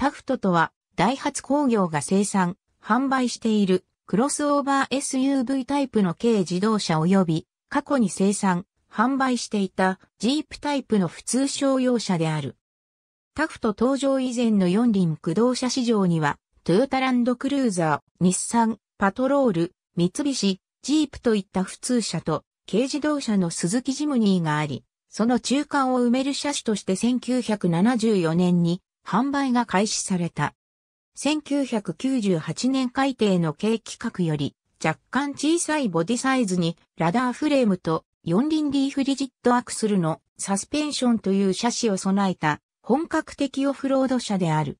タフトとは、ダイハツ工業が生産、販売している、クロスオーバー SUV タイプの軽自動車及び、過去に生産、販売していた、ジープタイプの普通商用車である。タフト登場以前の四輪駆動車市場には、トヨタランドクルーザー、日産、パトロール、三菱、ジープといった普通車と、軽自動車の鈴木ジムニーがあり、その中間を埋める車種として1974年に販売が開始された。1998年改定の軽規格より若干小さいボディサイズにラダーフレームと四輪リーフリジットアクスルのサスペンションという車種を備えた本格的オフロード車である。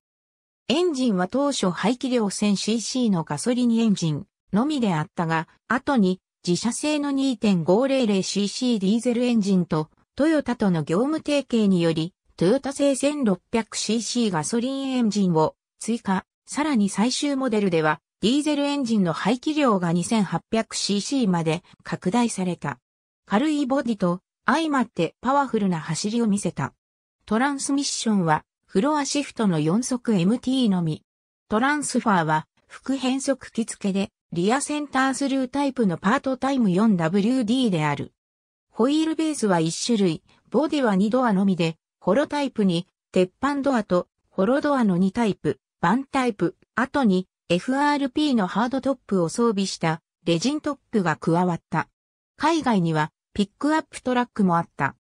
エンジンは当初排気量 1000cc のガソリンエンジンのみであったが、後に自社製の 2.500cc ディーゼルエンジンとトヨタとの業務提携によりトヨタ製 1600cc ガソリンエンジンを追加。さらに最終モデルでは、ディーゼルエンジンの排気量が 2800cc まで拡大された。軽いボディと相まってパワフルな走りを見せた。トランスミッションは、フロアシフトの4速 MT のみ。トランスファーは、副変速機付けで、リアセンタースルータイプのパートタイム 4WD である。ホイールベースは1種類、ボディは2ドアのみで、ホロタイプに、鉄板ドアと、ホロドアの2タイプ、バンタイプ、後に FRP のハードトップを装備したレジントップが加わった。海外にはピックアップトラックもあった。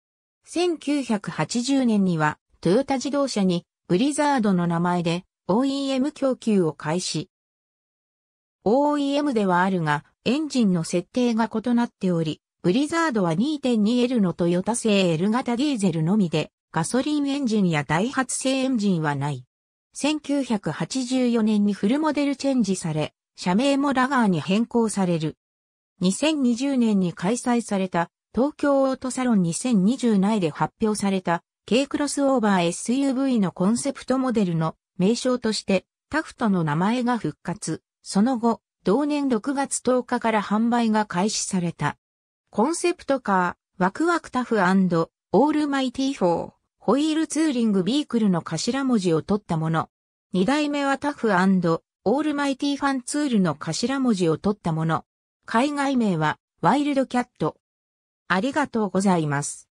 1980年にはトヨタ自動車にブリザードの名前で OEM 供給を開始。OEM ではあるがエンジンの設定が異なっており、ブリザードは 2.2L のトヨタ製 L 型ディーゼルのみでガソリンエンジンや大発生エンジンはない。1984年にフルモデルチェンジされ、社名もラガーに変更される。2020年に開催された東京オートサロン2020内で発表された K クロスオーバー SUV のコンセプトモデルの名称としてタフトの名前が復活。その後、同年6月10日から販売が開始された。コンセプトカー、ワクワクタフオールマイティフォー。ホイールツーリングビークルの頭文字を取ったもの。二代目はタフオールマイティファンツールの頭文字を取ったもの。海外名はワイルドキャット。ありがとうございます。